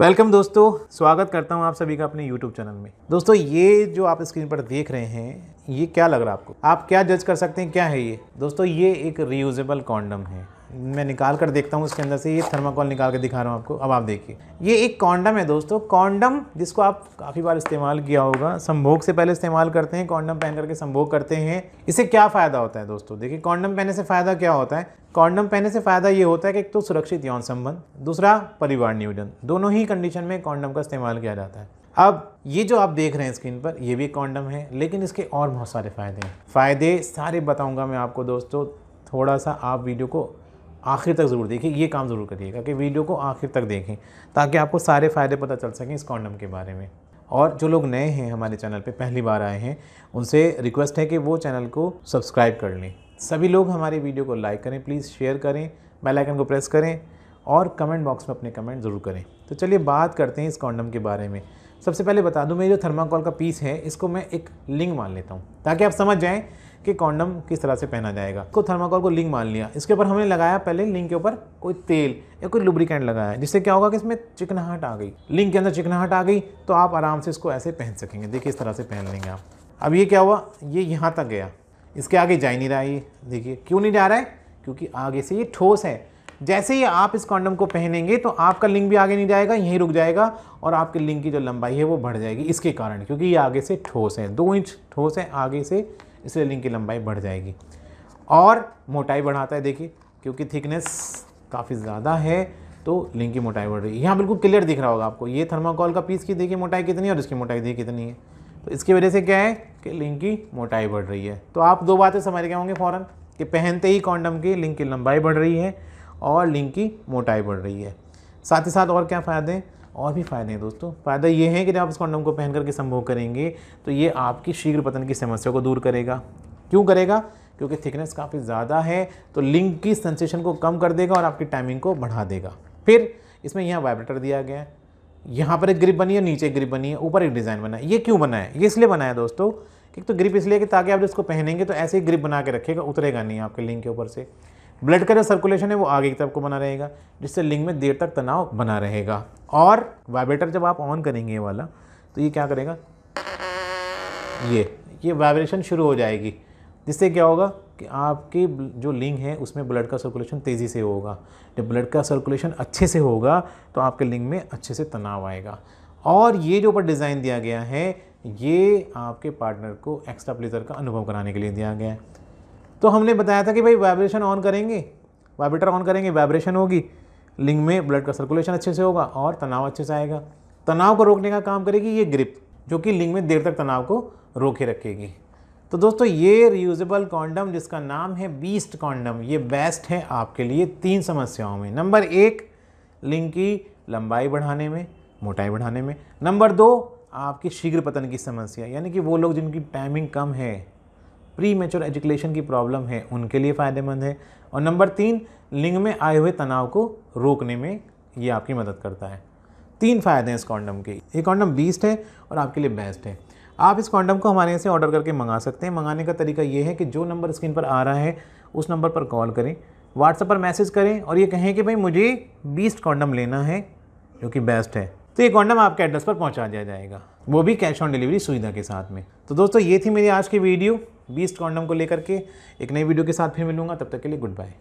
welcome दोस्तों स्वागत करता हूं आप सभी का अपने YouTube चैनल में दोस्तों ये जो आप स्क्रीन पर देख रहे हैं ये क्या लग रहा है आपको आप क्या जज कर सकते हैं क्या है ये दोस्तों ये एक रियूजेबल कॉन्डम है मैं निकाल कर देखता हूँ उसके अंदर से ये थर्माकोल निकाल कर दिखा रहा हूँ आपको अब आप देखिए ये एक कॉन्डम है दोस्तों कॉन्डम जिसको आप काफ़ी बार इस्तेमाल किया होगा संभोग से पहले इस्तेमाल करते हैं कॉन्डम पहन करके संभोग करते हैं इससे क्या फ़ायदा होता है दोस्तों देखिए कॉन्डम पहनने से फ़ायदा क्या होता है कॉन्डम पहनने से फ़ायदा ये होता है कि एक तो सुरक्षित यौन संबंध दूसरा परिवार नियोजन दोनों ही कंडीशन में कॉन्डम का इस्तेमाल किया जाता है अब ये जो आप देख रहे हैं स्क्रीन पर ये भी कॉन्डम है लेकिन इसके और बहुत सारे फ़ायदे हैं फ़ायदे सारे बताऊंगा मैं आपको दोस्तों थोड़ा सा आप वीडियो को आखिर तक ज़रूर देखें ये काम ज़रूर करिएगा कि वीडियो को आखिर तक देखें ताकि आपको सारे फ़ायदे पता चल सकें इस कॉन्डम के बारे में और जो लोग नए हैं हमारे चैनल पे पहली बार आए हैं उनसे रिक्वेस्ट है कि वो चैनल को सब्सक्राइब कर लें सभी लोग हमारे वीडियो को लाइक करें प्लीज़ शेयर करें बेल आइकन को प्रेस करें और कमेंट बॉक्स में अपने कमेंट ज़रूर करें तो चलिए बात करते हैं इस कॉन्डम के बारे में सबसे पहले बता दूं मेरी जो थर्माकोल का पीस है इसको मैं एक लिंग मान लेता हूँ ताकि आप समझ जाएँ कि कॉन्डम किस तरह से पहना जाएगा को थर्माकोल को लिंक मान लिया इसके ऊपर हमने लगाया पहले लिंक के ऊपर कोई तेल या कोई लुब्रिकेंट लगाया जिससे क्या होगा कि इसमें चिकनाहट आ गई लिंक के अंदर चिकनाहट आ गई तो आप आराम से इसको ऐसे पहन सकेंगे देखिए इस तरह से पहन लेंगे आप अब ये क्या हुआ ये यहाँ तक गया इसके आगे जा ही नहीं रहा ये देखिए क्यों नहीं जा रहा है क्योंकि आगे से ये ठोस है जैसे ही आप इस कॉन्डम को पहनेंगे तो आपका लिंग भी आगे नहीं जाएगा यहीं रुक जाएगा और आपके लिंग की जो लंबाई है वो बढ़ जाएगी इसके कारण क्योंकि ये आगे से ठोस है दो इंच ठोस है आगे से इसलिए लिंक की लंबाई बढ़ जाएगी और मोटाई बढ़ाता है देखिए क्योंकि थिकनेस काफ़ी ज़्यादा है तो लिंक की मोटाई बढ़ रही है यहाँ बिल्कुल क्लियर दिख रहा होगा आपको ये थर्माकोल का पीस की देखिए मोटाई कितनी है और इसकी मोटाई देखिए कितनी है तो इसकी वजह से क्या है कि लिंक की मोटाई बढ़ रही है तो आप दो बातें समझ गए होंगे फ़ौरन कि पहनते ही कॉन्डम की लिंक की लंबाई बढ़ रही है और लिंक की मोटाई बढ़ रही है साथ ही साथ और क्या फ़ायदे और भी फ़ायदे हैं दोस्तों फ़ायदा ये है कि जब आप इस कॉन्डम को पहन करके संभोग करेंगे तो ये आपकी शीघ्र पतन की समस्या को दूर करेगा क्यों करेगा क्योंकि थिकनेस काफ़ी ज़्यादा है तो लिंग की सेंसेशन को कम कर देगा और आपकी टाइमिंग को बढ़ा देगा फिर इसमें यहाँ वाइब्रेटर दिया गया है यहाँ पर एक ग्रिप बनी है नीचे एक ग्रिप बनी है ऊपर एक डिज़ाइन बना है ये क्यों बना है ये इसलिए बना है दोस्तों कि तो ग्रिप इसलिए कि ताकि आप इसको पहनेंगे तो ऐसे ही ग्रिप बना के रखेगा उतरेगा नहीं आपके लिंग के ऊपर से ब्लड का जो सर्कुलेशन है वो आगे की तरफ को बना रहेगा जिससे लिंग में देर तक तनाव बना रहेगा और वाइब्रेटर जब आप ऑन करेंगे ये वाला तो ये क्या करेगा ये ये वाइब्रेशन शुरू हो जाएगी जिससे क्या होगा कि आपकी जो लिंग है उसमें ब्लड का सर्कुलेशन तेज़ी से होगा जब ब्लड का सर्कुलेशन अच्छे से होगा तो आपके लिंग में अच्छे से तनाव आएगा और ये जो ऊपर डिज़ाइन दिया गया है ये आपके पार्टनर को एक्स्ट्रा प्लेजर का अनुभव कराने के लिए दिया गया है तो हमने बताया था कि भाई वाइब्रेशन ऑन करेंगे वाइब्रेटर ऑन करेंगे वाइब्रेशन होगी लिंग में ब्लड का सर्कुलेशन अच्छे से होगा और तनाव अच्छे से आएगा तनाव को रोकने का काम करेगी ये ग्रिप जो कि लिंग में देर तक तनाव को रोके रखेगी तो दोस्तों ये रियूजेबल कॉन्डम जिसका नाम है बीस्ट कॉन्डम ये बेस्ट है आपके लिए तीन समस्याओं में नंबर एक लिंग की लंबाई बढ़ाने में मोटाई बढ़ाने में नंबर दो आपकी शीघ्र पतन की समस्या यानी कि वो लोग जिनकी टाइमिंग कम है प्री मेचोर एजुकेशन की प्रॉब्लम है उनके लिए फ़ायदेमंद है और नंबर तीन लिंग में आए हुए तनाव को रोकने में ये आपकी मदद करता है तीन फ़ायदे हैं इस कॉन्डम के ये कॉन्डम बीस्ट है और आपके लिए बेस्ट है आप इस कॉन्डम को हमारे यहाँ से ऑर्डर करके मंगा सकते हैं मंगाने का तरीका ये है कि जो नंबर स्क्रीन पर आ रहा है उस नंबर पर कॉल करें व्हाट्सएप पर मैसेज करें और ये कहें कि भाई मुझे बीस्ट कॉन्डम लेना है जो कि बेस्ट है तो ये कॉन्डम आपके एड्रेस पर पहुँचा दिया जाएगा वो भी कैश ऑन डिलीवरी सुविधा के साथ में तो दोस्तों ये थी मेरी आज की वीडियो बीस्ट कॉन्डम को लेकर के एक नई वीडियो के साथ फिर मिलूंगा तब तक के लिए गुड बाय